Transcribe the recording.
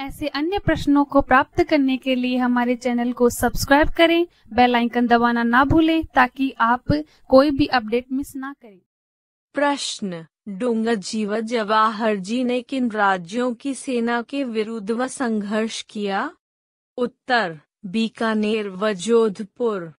ऐसे अन्य प्रश्नों को प्राप्त करने के लिए हमारे चैनल को सब्सक्राइब करें बेल आइकन दबाना ना भूलें ताकि आप कोई भी अपडेट मिस ना करें प्रश्न डोंगर जीवा जवाहर जी ने किन राज्यों की सेना के विरुद्ध व संघर्ष किया उत्तर बीकानेर व जोधपुर